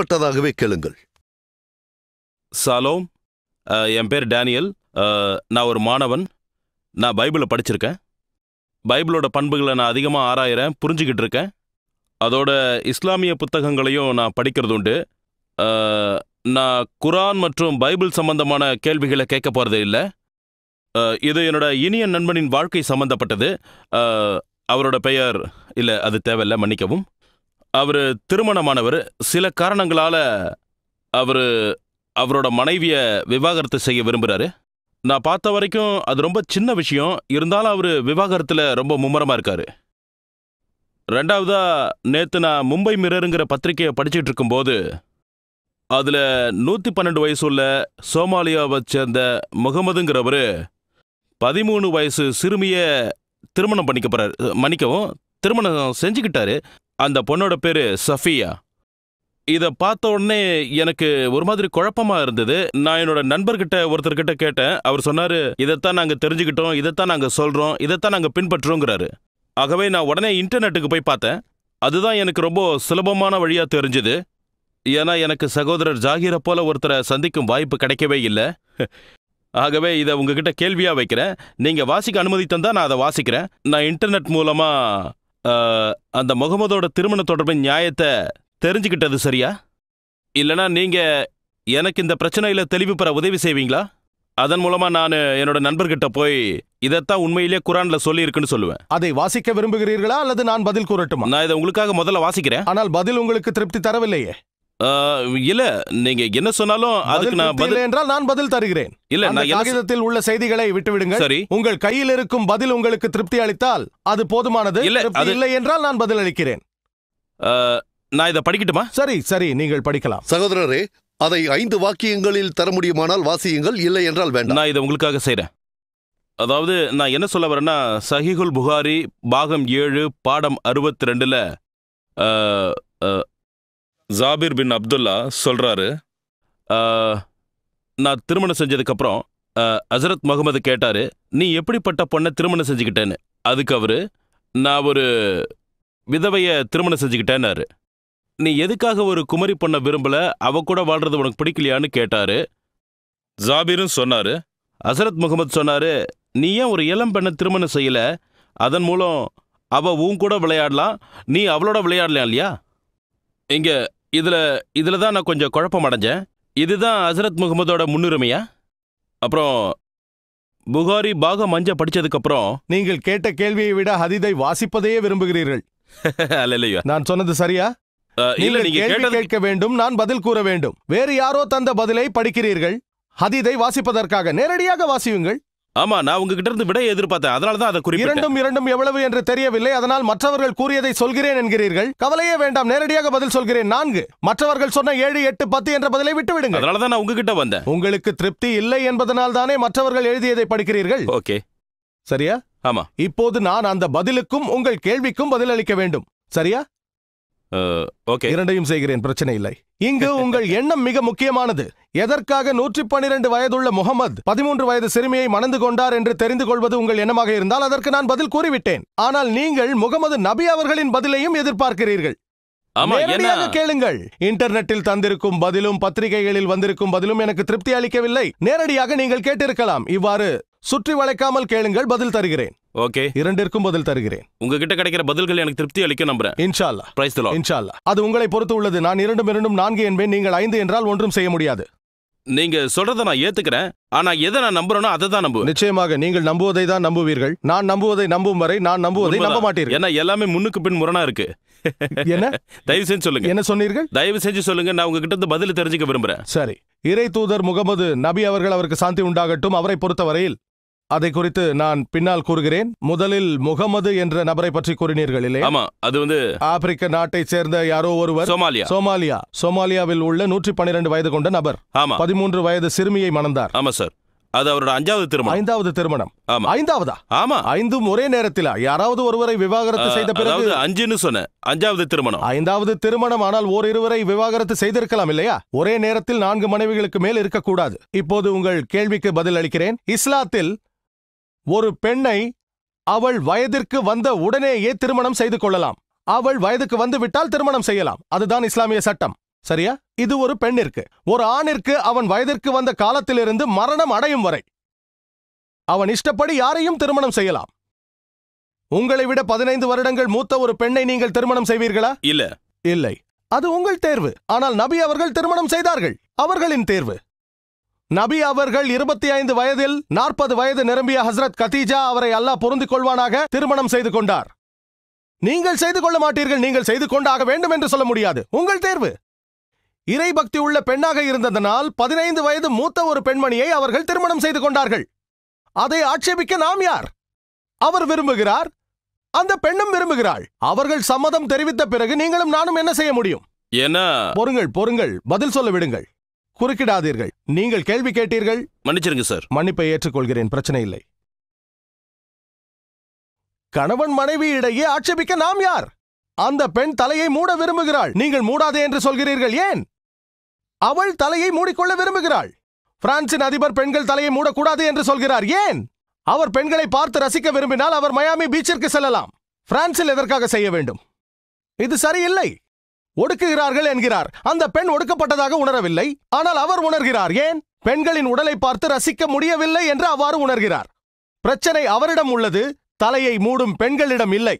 ஏற்பட்டதாகவே கேளுங்கள் சாலோம் என் பேர் டேனியல் நான் ஒரு மாணவன் நான் பைபிளை படிச்சிருக்கேன் பைபிளோட பண்புகளை நான் அதிகமாக ஆராயிறேன் புரிஞ்சுக்கிட்டு இருக்கேன் அதோட இஸ்லாமிய புத்தகங்களையும் நான் படிக்கிறது உண்டு நான் குரான் மற்றும் பைபிள் சம்பந்தமான கேள்விகளை கேட்க போகிறதே இல்லை இது என்னோட இனிய நண்பனின் வாழ்க்கை சம்பந்தப்பட்டது அவரோட பெயர் இல்லை அது தேவையில்லை மன்னிக்கவும் அவர் திருமணமானவர் சில காரணங்களால் அவர் அவரோட மனைவிய விவாகரத்து செய்ய விரும்புகிறாரு நான் பார்த்த வரைக்கும் அது ரொம்ப சின்ன விஷயம் இருந்தாலும் அவர் விவாகரத்தில் ரொம்ப மும்முரமாக இருக்காரு ரெண்டாவதா நேற்று நான் மும்பை மிரருங்கிற பத்திரிகையை படிச்சுட்டு இருக்கும்போது அதில் நூற்றி பன்னெண்டு வயசு உள்ள சோமாலியாவை சேர்ந்த முகமதுங்கிறவர் பதிமூணு வயசு சிறுமியை திருமணம் பண்ணிக்க போகிறார் மன்னிக்கவும் திருமணம் செஞ்சுக்கிட்டாரு அந்த பொண்ணோட பேரு சஃபியா இதை பார்த்த உடனே எனக்கு ஒரு மாதிரி குழப்பமா இருந்தது நான் என்னோட நண்பர்கிட்ட ஒருத்தர்கிட்ட கேட்டேன் அவர் சொன்னாரு இதைத்தான் நாங்க தெரிஞ்சுக்கிட்டோம் இதைத்தான் நாங்க சொல்றோம் இதைத்தான் நாங்க பின்பற்றுறோங்கிறாரு ஆகவே நான் உடனே இன்டர்நெட்டுக்கு போய் பார்த்தேன் அதுதான் எனக்கு ரொம்ப சுலபமான வழியா தெரிஞ்சுது ஏன்னா எனக்கு சகோதரர் ஜாகிரை போல ஒருத்தரை சந்திக்கும் வாய்ப்பு கிடைக்கவே இல்லை ஆகவே இதை உங்ககிட்ட கேள்வியா வைக்கிறேன் நீங்க வாசிக்க அனுமதி தந்தா நான் அதை வாசிக்கிறேன் நான் இன்டர்நெட் மூலமா அந்த முகமதோட திருமண தொடர்பின் நியாயத்தை தெரிஞ்சுக்கிட்டது சரியா இல்லைனா நீங்க எனக்கு இந்த பிரச்சனையில தெளிவு பெற உதவி செய்வீங்களா அதன் மூலமா நான் என்னோட நண்பர்கிட்ட போய் இதைத்தான் உண்மையிலேயே குரான்ல சொல்லி இருக்குன்னு சொல்லுவேன் அதை வாசிக்க விரும்புகிறீர்களா அல்லது நான் பதில் கூறட்டுமா நான் இதை உங்களுக்காக முதல்ல வாசிக்கிறேன் ஆனால் பதில் உங்களுக்கு திருப்தி தரவில்லையே இல்ல நீங்க என்ன சொன்னாலும் அதுக்கு நான் பதில் என்றால் நான் பதில் தருகிறேன் இல்ல நான் காகிதத்தில் உள்ள செய்திகளை விட்டுவிடுங்க சரி உங்கள் கையில் இருக்கும் பதில் உங்களுக்கு திருப்தி அளித்தால் அது போதுமானது இல்ல அது இல்லை என்றால் நான் பதில் அளிக்கிறேன் நான் இதை படிக்கட்டுமா சரி சரி நீங்கள் படிக்கலாம் சகோதரரே அதை ஐந்து வாக்கியங்களில் தர முடியுமானால் வாசியுங்கள் இல்லை என்றால் வேண்டாம் நான் இதை உங்களுக்காக செய்யறேன் அதாவது நான் என்ன சொல்ல வரேன்னா சஹிகுல் புகாரி பாகம் ஏழு பாடம் அறுபத்தி ரெண்டில் ஜாபிர் பின் அப்துல்லா சொல்கிறாரு நான் திருமணம் செஞ்சதுக்கப்புறம் அசரத் முகமது கேட்டார் நீ எப்படிப்பட்ட பொண்ணை திருமணம் செஞ்சுக்கிட்டேன்னு அதுக்கு அவரு நான் ஒரு விதவையை திருமணம் செஞ்சுக்கிட்டேன்னாரு நீ எதுக்காக ஒரு குமரி பொண்ணை விரும்பலை அவ கூட வாழ்றது உனக்கு பிடிக்கலையான்னு கேட்டாரு ஜாபிரும் சொன்னார் அசரத் முகமது சொன்னாரு நீ ஏன் ஒரு இளம் பெண்ணை திருமணம் செய்யலை அதன் மூலம் அவள் உன் கூட விளையாடலாம் நீ அவளோட விளையாடலாம் இல்லையா இங்கே இதில் இதில் தான் நான் கொஞ்சம் குழப்பம் அடைஞ்சேன் இதுதான் ஹசரத் முகமதோட முன்னுரிமையா அப்புறம் புகாரி பாக மஞ்ச படிச்சதுக்கப்புறம் நீங்கள் கேட்ட கேள்வியை விட ஹதிதை வாசிப்பதையே விரும்புகிறீர்கள் அல்லையா நான் சொன்னது சரியா இல்லை கேள்வி கேட்க வேண்டும் நான் பதில் கூற வேண்டும் வேறு யாரோ தந்த பதிலை படிக்கிறீர்கள் ஹதிதை வாசிப்பதற்காக நேரடியாக வாசியுங்கள் ஆமா நான் உங்ககிட்ட இருந்து விடையை எதிர்பார்த்தேன் அதனால தான் அதை குறிப்பிட்டேன் இரண்டும் இரண்டும் எவ்வளவு என்று தெரியவில்லை அதனால் மற்றவர்கள் கூறியதை சொல்கிறேன் என்கிறீர்கள் கவலையே வேண்டாம் நேரடியாக பதில் சொல்கிறேன் நான்கு மற்றவர்கள் சொன்ன ஏழு எட்டு பத்து என்ற பதிலை விட்டுவிடுங்க அதனால தான் நான் உங்ககிட்ட வந்தேன் உங்களுக்கு திருப்தி இல்லை என்பதனால் தானே மற்றவர்கள் எழுதியதை படிக்கிறீர்கள் ஓகே சரியா ஆமா இப்போது நான் அந்த பதிலுக்கும் உங்கள் கேள்விக்கும் பதிலளிக்க வேண்டும் சரியா ஓகே இரண்டையும் செய்கிறேன் பிரச்சனை இல்லை இங்கு உங்கள் எண்ணம் மிக முக்கியமானது எதற்காக நூற்றி பன்னிரண்டு வயதுள்ள முகமது பதிமூன்று வயது சிறுமியை மணந்து கொண்டார் என்று தெரிந்து கொள்வது உங்கள் எண்ணமாக இருந்தால் அதற்கு நான் பதில் கூறிவிட்டேன் ஆனால் நீங்கள் முகமது நபி அவர்களின் பதிலையும் எதிர்பார்க்கிறீர்கள் கேளுங்கள் இன்டர்நெட்டில் தந்திருக்கும் பதிலும் பத்திரிகைகளில் வந்திருக்கும் பதிலும் எனக்கு திருப்தி அளிக்கவில்லை நேரடியாக நீங்கள் கேட்டிருக்கலாம் இவ்வாறு சுற்றி வளைக்காமல் கேளுங்கள் பதில் தருகிறேன் ஓகே இரண்டிற்கும் பதில் தருகிறேன் உங்ககிட்ட கிடைக்கிற பதில்கள் எனக்கு திருப்தி அளிக்க நம்புறேன் இன்ஷால்லா பிரைஸ் தலோ இன்ஷால்லா அது உங்களை பொறுத்து உள்ளது நான் இரண்டும் இரண்டும் நான்கு என்பேன் நீங்கள் ஐந்து என்றால் ஒன்றும் செய்ய முடியாது நீங்க சொல்றத நான் ஏத்துக்கிறேன் ஆனா எதை நான் நம்புறேனோ அதை தான் நம்புவேன் நிச்சயமாக நீங்கள் நம்புவதை தான் நம்புவீர்கள் நான் நம்புவதை நம்பும் வரை நான் நம்புவதை நம்ப மாட்டீர்கள் ஏன்னா எல்லாமே முன்னுக்கு பின் முரணா இருக்கு என்ன தயவு செஞ்சு சொல்லுங்க என்ன சொன்னீர்கள் தயவு செஞ்சு சொல்லுங்க நான் உங்ககிட்ட இருந்து பதில் தெரிஞ்சுக்க விரும்புறேன் சரி இறை தூதர் முகமது நபி அவர்கள் அவருக்கு சாந்தி உண்டாகட்டும் அவரை பொறுத்தவரையில் அதை குறித்து நான் பின்னால் கூறுகிறேன் முதலில் முகமது என்ற நபரை பற்றி கூறினீர்கள் இல்லை அது வந்து ஆப்பிரிக்க நாட்டை சேர்ந்த யாரோ ஒருவர் சோமாலியா சோமாலியா சோமாலியாவில் உள்ள நூற்றி பன்னிரண்டு வயது கொண்ட நபர் ஆமா பதிமூன்று வயது சிறுமியை மணந்தார் ஆமா சார் அது அவரோட அஞ்சாவது திருமணம் ஐந்தாவது திருமணம் ஆமா ஐந்தாவதா ஆமா ஐந்தும் ஒரே நேரத்திலா யாராவது ஒருவரை விவாகரத்து செய்த பிறகு அஞ்சுன்னு சொன்ன அஞ்சாவது திருமணம் ஐந்தாவது திருமணம் ஆனால் ஓர் இருவரை விவாகரத்து செய்திருக்கலாம் இல்லையா ஒரே நேரத்தில் நான்கு மனைவிகளுக்கு மேல் இருக்கக்கூடாது இப்போது உங்கள் கேள்விக்கு பதில் அளிக்கிறேன் இஸ்லாத்தில் ஒரு பெண்ணை அவள் வயதிற்கு வந்த உடனேயே திருமணம் செய்து கொள்ளலாம் அவள் வயதுக்கு வந்து விட்டால் திருமணம் செய்யலாம் அதுதான் இஸ்லாமிய சட்டம் சரியா இது ஒரு பெண்ணிற்கு ஒரு ஆணிற்கு அவன் வயதிற்கு வந்த காலத்திலிருந்து மரணம் அடையும் வரை அவன் இஷ்டப்படி யாரையும் திருமணம் செய்யலாம் உங்களை விட பதினைந்து வருடங்கள் மூத்த ஒரு பெண்ணை நீங்கள் திருமணம் செய்வீர்களா இல்ல இல்லை அது உங்கள் தேர்வு ஆனால் நபி அவர்கள் திருமணம் செய்தார்கள் அவர்களின் தேர்வு நபி அவர்கள் இருபத்தி ஐந்து வயதில் நாற்பது வயது நிரம்பிய ஹசரத் கதீஜா அவரை அல்லாஹ் பொருந்து கொள்வானாக திருமணம் செய்து கொண்டார் நீங்கள் செய்து கொள்ள மாட்டீர்கள் நீங்கள் செய்து கொண்டாக வேண்டும் என்று சொல்ல முடியாது உங்கள் தேர்வு இறை பக்தி உள்ள பெண்ணாக இருந்ததனால் பதினைந்து வயது மூத்த ஒரு பெண்மணியை அவர்கள் திருமணம் செய்து கொண்டார்கள் அதை ஆட்சேபிக்க நாம் யார் அவர் விரும்புகிறார் அந்த பெண்ணும் விரும்புகிறாள் அவர்கள் சம்மதம் தெரிவித்த பிறகு நீங்களும் நானும் என்ன செய்ய முடியும் என்ன பொருங்கள் பொருங்கள் பதில் சொல்ல விடுங்கள் குறுக்கிடாதீர்கள் நீங்கள் கேள்வி கேட்டீர்கள் மன்னிச்சிருங்க சார் மன்னிப்பை ஏற்றுக்கொள்கிறேன் பிரச்சனை இல்லை கணவன் மனைவி இடையே ஆட்சேபிக்க நாம் யார் அந்த பெண் தலையை மூட விரும்புகிறாள் நீங்கள் மூடாதே என்று சொல்கிறீர்கள் ஏன் அவள் தலையை மூடிக்கொள்ள விரும்புகிறாள் பிரான்சின் அதிபர் பெண்கள் தலையை மூடக்கூடாது என்று சொல்கிறார் ஏன் அவர் பெண்களை பார்த்து ரசிக்க விரும்பினால் அவர் மயாமி பீச்சிற்கு செல்லலாம் பிரான்சில் எதற்காக செய்ய வேண்டும் இது சரியில்லை ஒடுக்குகிறார்கள் என்கிறார் அந்த பெண் ஒடுக்கப்பட்டதாக உணரவில்லை ஆனால் அவர் உணர்கிறார் ஏன் பெண்களின் உடலை பார்த்து ரசிக்க முடியவில்லை என்று அவ்வாறு உணர்கிறார் பிரச்சனை அவரிடம் உள்ளது தலையை மூடும் பெண்களிடம் இல்லை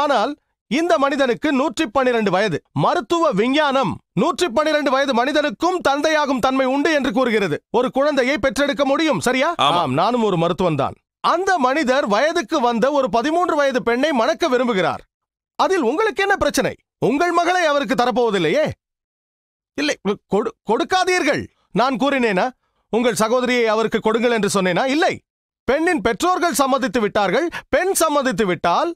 ஆனால் இந்த மனிதனுக்கு நூற்றி பன்னிரண்டு வயது மருத்துவ விஞ்ஞானம் நூற்றி பன்னிரண்டு வயது மனிதனுக்கும் தந்தையாகும் தன்மை உண்டு என்று கூறுகிறது ஒரு குழந்தையை பெற்றெடுக்க முடியும் சரியா ஆமாம் நானும் ஒரு மருத்துவன் தான் அந்த மனிதர் வயதுக்கு வந்த ஒரு பதிமூன்று வயது பெண்ணை மணக்க விரும்புகிறார் அதில் உங்களுக்கு என்ன பிரச்சனை உங்கள் மகளை அவருக்கு தரப்போவதில்லையே இல்லை கொடுக்காதீர்கள் நான் கூறினேனா உங்கள் சகோதரியை அவருக்கு கொடுங்கள் என்று சொன்னேனா இல்லை பெண்ணின் பெற்றோர்கள் சம்மதித்து விட்டார்கள் பெண் சம்மதித்து விட்டால்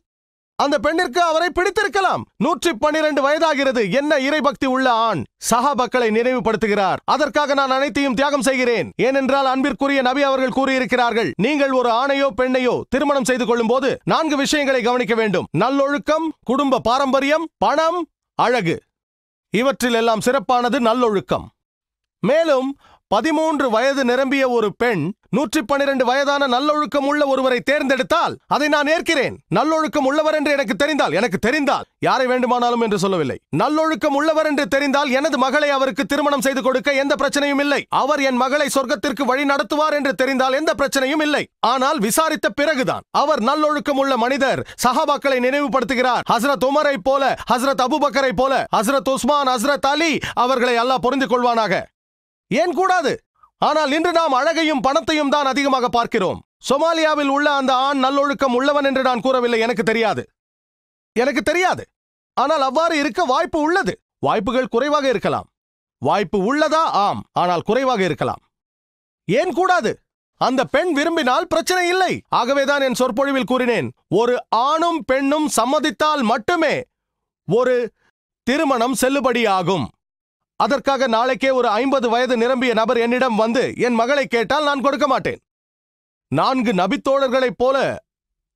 அந்த பெண்ணிற்கு அவரை பிடித்திருக்கலாம் நூற்றி பன்னிரண்டு வயதாகிறது என்ன இறைபக்தி உள்ள ஆண் சகாபக்களை நினைவுபடுத்துகிறார் அதற்காக நான் அனைத்தையும் தியாகம் செய்கிறேன் ஏனென்றால் அன்பிற்குரிய நபி அவர்கள் கூறியிருக்கிறார்கள் நீங்கள் ஒரு ஆணையோ பெண்ணையோ திருமணம் செய்து கொள்ளும் போது நான்கு விஷயங்களை கவனிக்க வேண்டும் நல்லொழுக்கம் குடும்ப பாரம்பரியம் பணம் அழகு இவற்றில் எல்லாம் சிறப்பானது நல்லொழுக்கம் மேலும் பதிமூன்று வயது நிரம்பிய ஒரு பெண் நூற்றி பனிரெண்டு வயதான நல்லொழுக்கம் உள்ள ஒருவரை தேர்ந்தெடுத்தால் அதை நான் ஏற்கிறேன் நல்லொழுக்கம் உள்ளவர் என்று எனக்கு தெரிந்தால் எனக்கு தெரிந்தால் யாரை வேண்டுமானாலும் என்று சொல்லவில்லை நல்லொழுக்கம் உள்ளவர் என்று தெரிந்தால் எனது மகளை அவருக்கு திருமணம் செய்து கொடுக்க எந்த பிரச்சனையும் இல்லை அவர் என் மகளை சொர்க்கத்திற்கு வழி நடத்துவார் என்று தெரிந்தால் எந்த பிரச்சனையும் இல்லை ஆனால் விசாரித்த பிறகுதான் அவர் நல்லொழுக்கம் உள்ள மனிதர் சஹாபாக்களை நினைவுபடுத்துகிறார் ஹசரத் உமரை போல ஹசரத் அபுபக்கரை போல ஹசரத் உஸ்மான் ஹசரத் அலி அவர்களை அல்லாஹ் பொருந்து கொள்வானாக ஏன் கூடாது ஆனால் இன்று நாம் அழகையும் பணத்தையும் தான் அதிகமாக பார்க்கிறோம் சோமாலியாவில் உள்ள அந்த ஆண் நல்லொழுக்கம் உள்ளவன் என்று நான் கூறவில்லை எனக்கு தெரியாது எனக்கு தெரியாது ஆனால் அவ்வாறு இருக்க வாய்ப்பு உள்ளது வாய்ப்புகள் குறைவாக இருக்கலாம் வாய்ப்பு உள்ளதா ஆம் ஆனால் குறைவாக இருக்கலாம் ஏன் கூடாது அந்த பெண் விரும்பினால் பிரச்சனை இல்லை ஆகவேதான் என் சொற்பொழிவில் கூறினேன் ஒரு ஆணும் பெண்ணும் சம்மதித்தால் மட்டுமே ஒரு திருமணம் செல்லுபடியாகும் அதற்காக நாளைக்கே ஒரு ஐம்பது வயது நிரம்பிய நபர் என்னிடம் வந்து என் மகளை கேட்டால் நான் கொடுக்க மாட்டேன் நான்கு நபித்தோழர்களைப் போல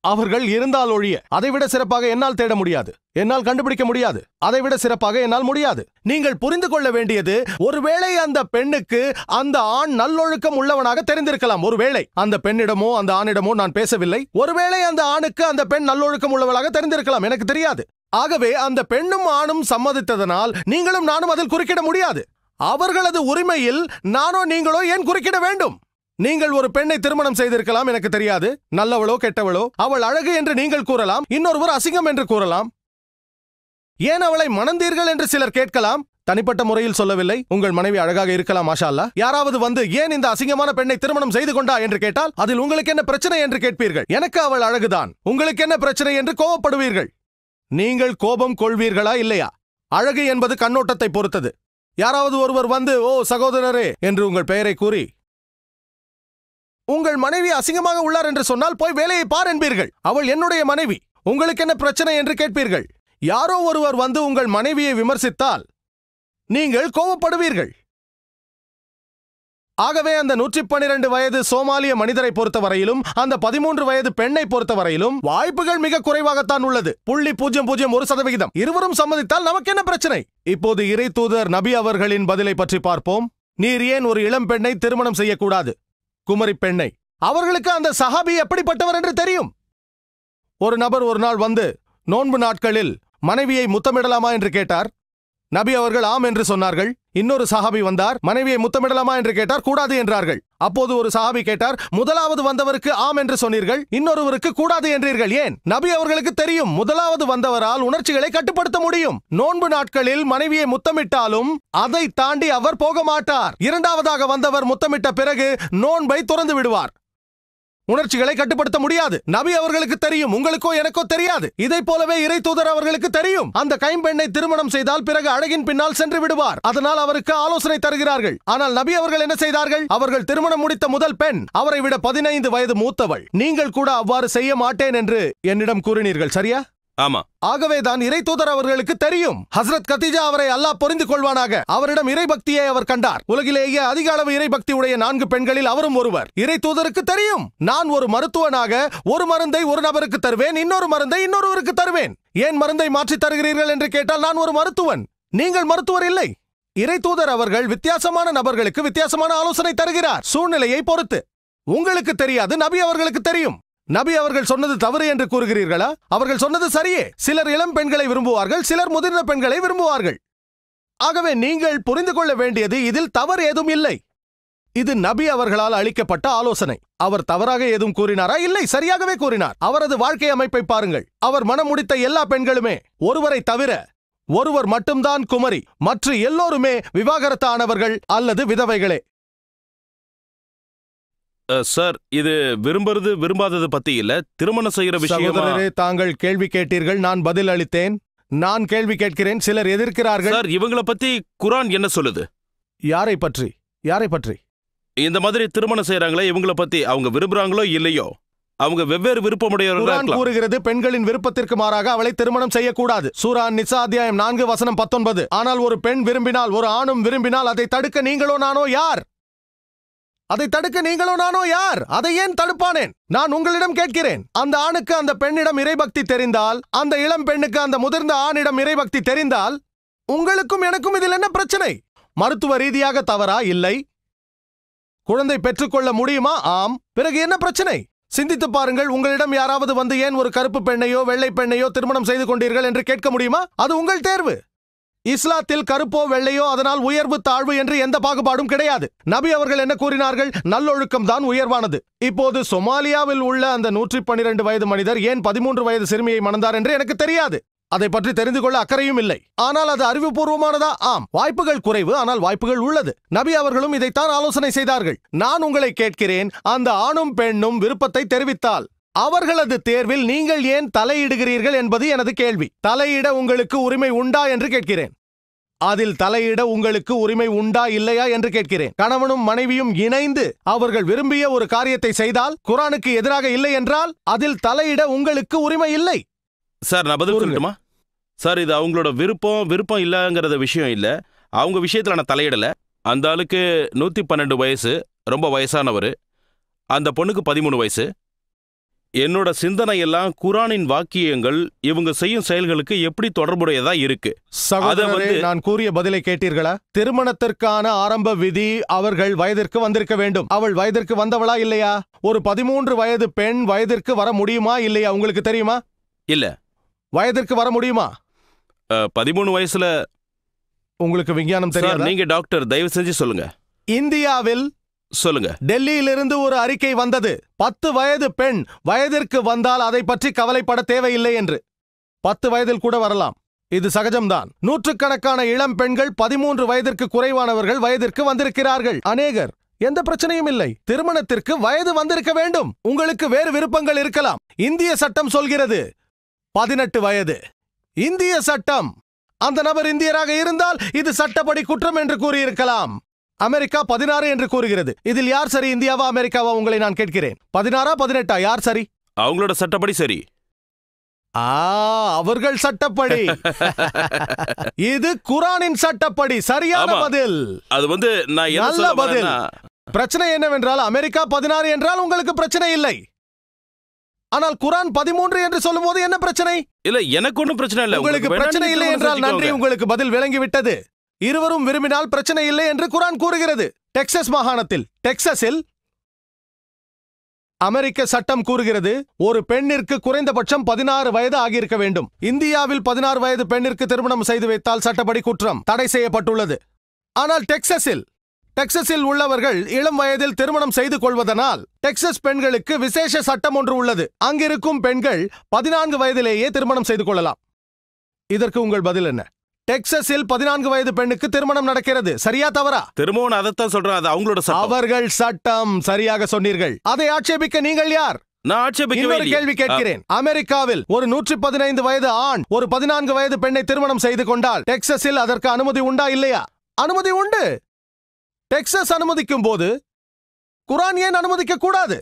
அவர்கள் இருந்தால் ஒழிய அதைவிட சிறப்பாக என்னால் தேட முடியாது என்னால் கண்டுபிடிக்க முடியாது அதைவிட சிறப்பாக என்னால் முடியாது நீங்கள் புரிந்து கொள்ள வேண்டியது ஒருவேளை அந்த பெண்ணுக்கு அந்த ஆண் நல்லொழுக்கம் உள்ளவனாக தெரிந்திருக்கலாம் ஒருவேளை அந்த பெண்ணிடமோ அந்த ஆணிடமோ நான் பேசவில்லை ஒருவேளை அந்த ஆணுக்கு அந்த பெண் நல்லொழுக்கம் உள்ளவளாக தெரிந்திருக்கலாம் எனக்கு தெரியாது ஆகவே அந்த பெண்ணும் ஆணும் சம்மதித்ததனால் நீங்களும் நானும் அதில் குறுக்கிட முடியாது அவர்களது உரிமையில் நானோ நீங்களோ ஏன் குறுக்கிட வேண்டும் நீங்கள் ஒரு பெண்ணை திருமணம் செய்திருக்கலாம் எனக்கு தெரியாது நல்லவளோ கெட்டவளோ அவள் அழகு என்று நீங்கள் கூறலாம் இன்னொருவர் அசிங்கம் என்று கூறலாம் ஏன் அவளை மணந்தீர்கள் என்று சிலர் கேட்கலாம் தனிப்பட்ட முறையில் சொல்லவில்லை உங்கள் மனைவி அழகாக இருக்கலாம் மாஷால்லா யாராவது வந்து ஏன் இந்த அசிங்கமான பெண்ணை திருமணம் செய்து கொண்டா என்று கேட்டால் அதில் உங்களுக்கு என்ன பிரச்சனை என்று கேட்பீர்கள் எனக்கு அவள் அழகுதான் உங்களுக்கு என்ன பிரச்சனை என்று கோவப்படுவீர்கள் நீங்கள் கோபம் கொள்வீர்களா இல்லையா அழகு என்பது கண்ணோட்டத்தை பொறுத்தது யாராவது ஒருவர் வந்து ஓ சகோதரரே என்று உங்கள் பெயரை கூறி உங்கள் மனைவி அசிங்கமாக உள்ளார் என்று சொன்னால் போய் வேலையை பார் என்பீர்கள் அவள் என்னுடைய மனைவி உங்களுக்கு என்ன பிரச்சனை என்று கேட்பீர்கள் யாரோ ஒருவர் வந்து உங்கள் மனைவியை விமர்சித்தால் நீங்கள் கோபப்படுவீர்கள் ஆகவே அந்த நூற்றி பனிரெண்டு வயது சோமாலிய மனிதரை பொறுத்தவரையிலும் அந்த பதிமூன்று வயது பெண்ணை பொறுத்தவரையிலும் வாய்ப்புகள் மிக குறைவாகத்தான் உள்ளது புள்ளி பூஜ்ஜியம் பூஜ்ஜியம் ஒரு சதவிகிதம் இருவரும் சம்மதித்தால் நமக்கு என்ன பிரச்சனை இப்போது இறை தூதர் நபி அவர்களின் பதிலை பற்றி பார்ப்போம் நீர் ஏன் ஒரு இளம் பெண்ணை திருமணம் செய்யக்கூடாது குமரி பெண்ணை அவர்களுக்கு அந்த சஹாபி எப்படிப்பட்டவர் என்று தெரியும் ஒரு நபர் ஒரு நாள் வந்து நோன்பு நாட்களில் மனைவியை முத்தமிடலாமா என்று கேட்டார் நபி அவர்கள் ஆம் என்று சொன்னார்கள் இன்னொரு சஹாபி வந்தார் மனைவியை முத்தமிடலாமா என்று கேட்டார் கூடாது என்றார்கள் அப்போது ஒரு சஹாபி கேட்டார் முதலாவது வந்தவருக்கு ஆம் என்று சொன்னீர்கள் இன்னொருவருக்கு கூடாது என்றீர்கள் ஏன் நபி அவர்களுக்கு தெரியும் முதலாவது வந்தவரால் உணர்ச்சிகளை கட்டுப்படுத்த முடியும் நோன்பு நாட்களில் மனைவியை முத்தமிட்டாலும் அதை தாண்டி அவர் போக மாட்டார் இரண்டாவதாக வந்தவர் முத்தமிட்ட பிறகு நோன்பை துறந்து விடுவார் உணர்ச்சிகளை கட்டுப்படுத்த முடியாது நபி அவர்களுக்கு தெரியும் உங்களுக்கோ எனக்கோ தெரியாது இதை போலவே இறை தூதர் அவர்களுக்கு தெரியும் அந்த கைம்பெண்ணை திருமணம் செய்தால் பிறகு அழகின் பின்னால் சென்று விடுவார் அதனால் அவருக்கு ஆலோசனை தருகிறார்கள் ஆனால் நபி அவர்கள் என்ன செய்தார்கள் அவர்கள் திருமணம் முடித்த முதல் பெண் அவரை விட பதினைந்து வயது மூத்தவள் நீங்கள் கூட அவ்வாறு செய்ய மாட்டேன் என்று என்னிடம் கூறினீர்கள் சரியா ஆமா ஆகவேதான் இறை தூதர் அவர்களுக்கு தெரியும் ஹசரத் கத்திஜா அவரை அல்லாஹ் பொறிந்து கொள்வானாக அவரிடம் இறை பக்தியை அவர் கண்டார் உலகிலேயே அதிக அளவு இறை பக்தி உடைய நான்கு பெண்களில் அவரும் ஒருவர் இறை தூதருக்கு தெரியும் நான் ஒரு மருத்துவனாக ஒரு மருந்தை ஒரு நபருக்கு தருவேன் இன்னொரு மருந்தை இன்னொருவருக்கு தருவேன் ஏன் மருந்தை மாற்றி தருகிறீர்கள் என்று கேட்டால் நான் ஒரு மருத்துவன் நீங்கள் மருத்துவர் இல்லை இறை தூதர் அவர்கள் வித்தியாசமான நபர்களுக்கு வித்தியாசமான ஆலோசனை தருகிறார் சூழ்நிலையை பொறுத்து உங்களுக்கு தெரியாது நபி அவர்களுக்கு தெரியும் நபி அவர்கள் சொன்னது தவறு என்று கூறுகிறீர்களா அவர்கள் சொன்னது சரியே சிலர் இளம் பெண்களை விரும்புவார்கள் சிலர் முதிர்ந்த பெண்களை விரும்புவார்கள் ஆகவே நீங்கள் புரிந்து கொள்ள வேண்டியது இதில் தவறு ஏதும் இல்லை இது நபி அவர்களால் அளிக்கப்பட்ட ஆலோசனை அவர் தவறாக ஏதும் கூறினாரா இல்லை சரியாகவே கூறினார் அவரது வாழ்க்கை அமைப்பை பாருங்கள் அவர் மனம் முடித்த எல்லா பெண்களுமே ஒருவரை தவிர ஒருவர் மட்டும்தான் குமரி மற்ற எல்லோருமே விவாகரத்தானவர்கள் அல்லது விதவைகளே சார் இது விரும்புறது விரும்பாதது பத்தி இல்ல திருமணம் செய்யற விஷயம் தாங்கள் கேள்வி கேட்டீர்கள் நான் பதில் அளித்தேன் நான் கேள்வி கேட்கிறேன் சிலர் எதிர்க்கிறார்கள் சார் பத்தி குரான் என்ன சொல்லுது யாரை பற்றி யாரை பற்றி இந்த மாதிரி திருமணம் செய்யறாங்களே இவங்கள பத்தி அவங்க விரும்புறாங்களோ இல்லையோ அவங்க வெவ்வேறு விருப்பமுடையவர்கள் கூறுகிறது பெண்களின் விருப்பத்திற்கு மாறாக அவளை திருமணம் செய்யக்கூடாது சூரான் நிசா அத்தியாயம் நான்கு வசனம் பத்தொன்பது ஆனால் ஒரு பெண் விரும்பினால் ஒரு ஆணும் விரும்பினால் அதை தடுக்க நீங்களோ நானோ யார் அதை தடுக்க நீங்களும் நானோ யார் அதை ஏன் தடுப்பானேன் நான் உங்களிடம் கேட்கிறேன் அந்த ஆணுக்கு அந்த பெண்ணிடம் இறைபக்தி தெரிந்தால் அந்த இளம் பெண்ணுக்கு அந்த முதிர்ந்த ஆணிடம் இறைபக்தி தெரிந்தால் உங்களுக்கும் எனக்கும் இதில் என்ன பிரச்சனை மருத்துவ ரீதியாக தவறா இல்லை குழந்தை பெற்றுக்கொள்ள முடியுமா ஆம் பிறகு என்ன பிரச்சனை சிந்தித்து பாருங்கள் உங்களிடம் யாராவது வந்து ஏன் ஒரு கருப்பு பெண்ணையோ வெள்ளை பெண்ணையோ திருமணம் செய்து கொண்டீர்கள் என்று கேட்க முடியுமா அது உங்கள் தேர்வு இஸ்லாத்தில் கருப்போ வெள்ளையோ அதனால் உயர்வு தாழ்வு என்று எந்த பாகுபாடும் கிடையாது நபி அவர்கள் என்ன கூறினார்கள் நல்லொழுக்கம் தான் உயர்வானது இப்போது சொமாலியாவில் உள்ள அந்த நூற்றி பன்னிரண்டு வயது மனிதர் ஏன் பதிமூன்று வயது சிறுமியை மணந்தார் என்று எனக்கு தெரியாது அதை பற்றி தெரிந்து கொள்ள அக்கறையும் இல்லை ஆனால் அது அறிவுபூர்வமானதா ஆம் வாய்ப்புகள் குறைவு ஆனால் வாய்ப்புகள் உள்ளது நபி அவர்களும் இதைத்தான் ஆலோசனை செய்தார்கள் நான் உங்களை கேட்கிறேன் அந்த ஆணும் பெண்ணும் விருப்பத்தை தெரிவித்தால் அவர்களது தேர்வில் நீங்கள் ஏன் தலையிடுகிறீர்கள் என்பது எனது கேள்வி தலையிட உங்களுக்கு உரிமை உண்டா என்று கேட்கிறேன் அதில் தலையிட உங்களுக்கு உரிமை உண்டா இல்லையா என்று கேட்கிறேன் கணவனும் மனைவியும் இணைந்து அவர்கள் விரும்பிய ஒரு காரியத்தை செய்தால் குரானுக்கு எதிராக இல்லை என்றால் அதில் தலையிட உங்களுக்கு உரிமை இல்லை சார் நான் பதில் சொல்லுமா சார் இது அவங்களோட விருப்பம் விருப்பம் இல்லைங்கிறத விஷயம் இல்லை அவங்க விஷயத்தில் நான் தலையிடல அந்த ஆளுக்கு நூற்றி பன்னெண்டு வயசு ரொம்ப வயசானவர் அந்த பொண்ணுக்கு பதிமூணு வயசு என்னோட சிந்தனை எல்லாம் குரானின் வாக்கியங்கள் இவங்க செய்யும் செயல்களுக்கு எப்படி தொடர்புடையதா இருக்கு நான் கூறிய பதிலை கேட்டீர்களா திருமணத்திற்கான ஆரம்ப விதி அவர்கள் வயதிற்கு வந்திருக்க வேண்டும் அவள் வயதிற்கு வந்தவளா இல்லையா ஒரு பதிமூன்று வயது பெண் வயதிற்கு வர முடியுமா இல்லையா உங்களுக்கு தெரியுமா இல்ல வயதிற்கு வர முடியுமா பதிமூணு வயசுல உங்களுக்கு விஞ்ஞானம் தெரியும் நீங்க டாக்டர் தயவு செஞ்சு சொல்லுங்க இந்தியாவில் சொல்லுங்க டெல்லியிலிருந்து ஒரு அறிக்கை வந்தது பத்து வயது பெண் வயதிற்கு வந்தால் அதை பற்றி கவலைப்பட தேவையில்லை என்று பத்து வயதில் கூட வரலாம் இது சகஜம்தான் நூற்றுக்கணக்கான இளம் பெண்கள் பதிமூன்று வயதிற்கு குறைவானவர்கள் வயதிற்கு வந்திருக்கிறார்கள் அநேகர் எந்த பிரச்சனையும் இல்லை திருமணத்திற்கு வயது வந்திருக்க வேண்டும் உங்களுக்கு வேறு விருப்பங்கள் இருக்கலாம் இந்திய சட்டம் சொல்கிறது பதினெட்டு வயது இந்திய சட்டம் அந்த நபர் இந்தியராக இருந்தால் இது சட்டப்படி குற்றம் என்று கூறியிருக்கலாம் அமெரிக்கா பதினாறு என்று கூறுகிறது இதில் யார் சரி இந்தியாவா அமெரிக்காவா உங்களை நான் கேட்கிறேன் பதினாறா பதினெட்டா யார் சரி அவங்களோட சட்டப்படி சரி ஆ அவர்கள் சட்டப்படி இது குரானின் சட்டப்படி சரியான பதில் அது வந்து நல்ல பதில் பிரச்சனை என்னவென்றால் அமெரிக்கா பதினாறு என்றால் உங்களுக்கு பிரச்சனை இல்லை ஆனால் குரான் பதிமூன்று என்று சொல்லும் போது என்ன பிரச்சனை இல்ல எனக்கு ஒன்றும் பிரச்சனை இல்லை உங்களுக்கு பிரச்சனை இல்லை என்றால் நன்றி உங்களுக்கு பதில் விளங்கிவிட்டது விட்டது இருவரும் விரும்பினால் பிரச்சனை இல்லை என்று குரான் கூறுகிறது டெக்சஸ் மாகாணத்தில் டெக்சஸில் அமெரிக்க சட்டம் கூறுகிறது ஒரு பெண்ணிற்கு குறைந்தபட்சம் பதினாறு வயது ஆகியிருக்க வேண்டும் இந்தியாவில் பதினாறு வயது பெண்ணிற்கு திருமணம் செய்து வைத்தால் சட்டப்படி குற்றம் தடை செய்யப்பட்டுள்ளது ஆனால் டெக்சஸில் டெக்சஸில் உள்ளவர்கள் இளம் வயதில் திருமணம் செய்து கொள்வதனால் டெக்சஸ் பெண்களுக்கு விசேஷ சட்டம் ஒன்று உள்ளது அங்கிருக்கும் பெண்கள் பதினான்கு வயதிலேயே திருமணம் செய்து கொள்ளலாம் இதற்கு உங்கள் பதில் என்ன டெக்சஸில் பதினான்கு வயது பெண்ணுக்கு திருமணம் நடக்கிறது சரியா தவறா திருமணம் அதைத்தான் சொல்றேன் அது அவங்களோட அவர்கள் சட்டம் சரியாக சொன்னீர்கள் அதை ஆட்சேபிக்க நீங்கள் யார் நான் கேள்வி கேட்கிறேன் அமெரிக்காவில் ஒரு நூற்றி பதினைந்து வயது ஆண் ஒரு பதினான்கு வயது பெண்ணை திருமணம் செய்து கொண்டால் டெக்சஸில் அதற்கு அனுமதி உண்டா இல்லையா அனுமதி உண்டு டெக்சஸ் அனுமதிக்கும் போது குரான் ஏன் அனுமதிக்க கூடாது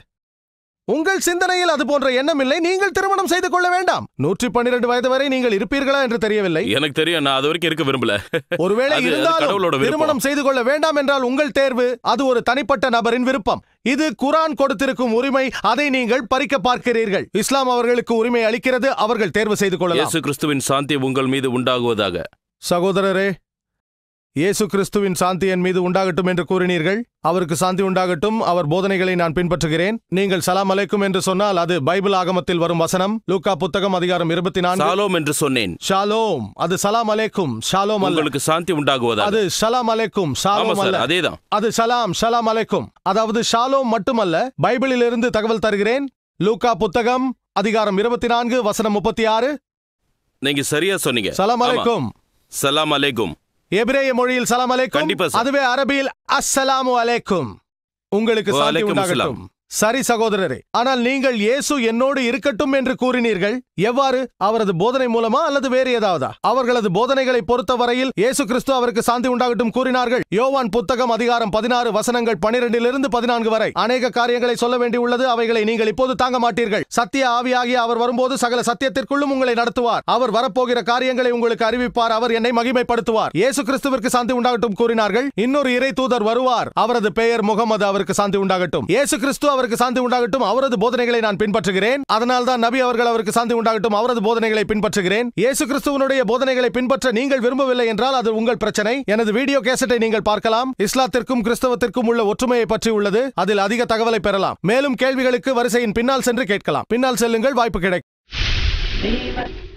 உங்கள் சிந்தனையில் அது போன்ற எண்ணம் இல்லை நீங்கள் திருமணம் செய்து கொள்ள வேண்டாம் நூற்றி பன்னிரண்டு வயது வரை நீங்கள் இருப்பீர்களா என்று தெரியவில்லை எனக்கு தெரியும் நான் அது வரைக்கும் இருக்க விரும்பல ஒருவேளை இருந்தால் திருமணம் செய்து கொள்ள வேண்டாம் என்றால் உங்கள் தேர்வு அது ஒரு தனிப்பட்ட நபரின் விருப்பம் இது குரான் கொடுத்திருக்கும் உரிமை அதை நீங்கள் பறிக்க பார்க்கிறீர்கள் இஸ்லாம் அவர்களுக்கு உரிமை அளிக்கிறது அவர்கள் தேர்வு செய்து கொள்ளலாம் கிறிஸ்துவின் சாந்தி உங்கள் மீது உண்டாகுவதாக சகோதரரே இயேசு கிறிஸ்துவின் சாந்தி என் மீது உண்டாகட்டும் என்று கூறினீர்கள் அவருக்கு சாந்தி உண்டாகட்டும் அவர் போதனைகளை நான் பின்பற்றுகிறேன் நீங்கள் சலாம் அலைக்கும் என்று சொன்னால் அது பைபிள் ஆகமத்தில் வரும் வசனம் லூக்கா புத்தகம் அதிகாரம் இருபத்தி நான்கு சாலோம் என்று சொன்னேன் ஷாலோம் அது சலாம் அலைக்கும் ஷாலோம் உங்களுக்கு சாந்தி உண்டாகுவதா அது சலாம் அலைக்கும் ஷாலோம் அல்ல அதேதான் அது சலாம் ஷலாம் அலைக்கும் அதாவது ஷாலோம் மட்டுமல்ல பைபிளில் இருந்து தகவல் தருகிறேன் லூக்கா புத்தகம் அதிகாரம் இருபத்தி நான்கு வசனம் முப்பத்தி ஆறு நீங்க சரியா சொன்னீங்க சலாம் அலைக்கும் சலாம் அலைக்கும் எபிரேய மொழியில் சலாம் அலைக்கும் அதுவே அரபியில் அஸ்ஸலாமு அலைக்கும் உங்களுக்கு சாந்தி உண்டாகட்டும் சரி சகோதரரே ஆனால் நீங்கள் இயேசு என்னோடு இருக்கட்டும் என்று கூறினீர்கள் எவ்வாறு அவரது போதனை மூலமா அல்லது வேறு ஏதாவதா அவர்களது போதனைகளை பொறுத்த வரையில் இயேசு கிறிஸ்து அவருக்கு சாந்தி உண்டாகட்டும் கூறினார்கள் யோவான் புத்தகம் அதிகாரம் பதினாறு வசனங்கள் பனிரெண்டிலிருந்து பதினான்கு வரை அநேக காரியங்களை சொல்ல வேண்டியுள்ளது அவைகளை நீங்கள் இப்போது தாங்க மாட்டீர்கள் சத்திய ஆவியாகிய அவர் வரும்போது சகல சத்தியத்திற்குள்ளும் உங்களை நடத்துவார் அவர் வரப்போகிற காரியங்களை உங்களுக்கு அறிவிப்பார் அவர் என்னை மகிமைப்படுத்துவார் இயேசு கிறிஸ்துவிற்கு சாந்தி உண்டாகட்டும் கூறினார்கள் இன்னொரு இறை தூதர் வருவார் அவரது பெயர் முகமது அவருக்கு சாந்தி உண்டாகட்டும் இயேசு கிறிஸ்து அவருக்கு சாந்தி உண்டாகட்டும் அவரது போதனைகளை நான் பின்பற்றுகிறேன் அதனால்தான் நபி அவர்கள் அவருக்கு சாந்தி உண்டாகட்டும் அவரது போதனைகளை பின்பற்றுகிறேன் இயேசு கிறிஸ்துவனுடைய போதனைகளை பின்பற்ற நீங்கள் விரும்பவில்லை என்றால் அது உங்கள் பிரச்சனை எனது வீடியோ கேசட்டை நீங்கள் பார்க்கலாம் இஸ்லாத்திற்கும் கிறிஸ்தவத்திற்கும் உள்ள ஒற்றுமையை பற்றி உள்ளது அதில் அதிக தகவலை பெறலாம் மேலும் கேள்விகளுக்கு வரிசையின் பின்னால் சென்று கேட்கலாம் பின்னால் செல்லுங்கள் வாய்ப்பு கிடைக்கும்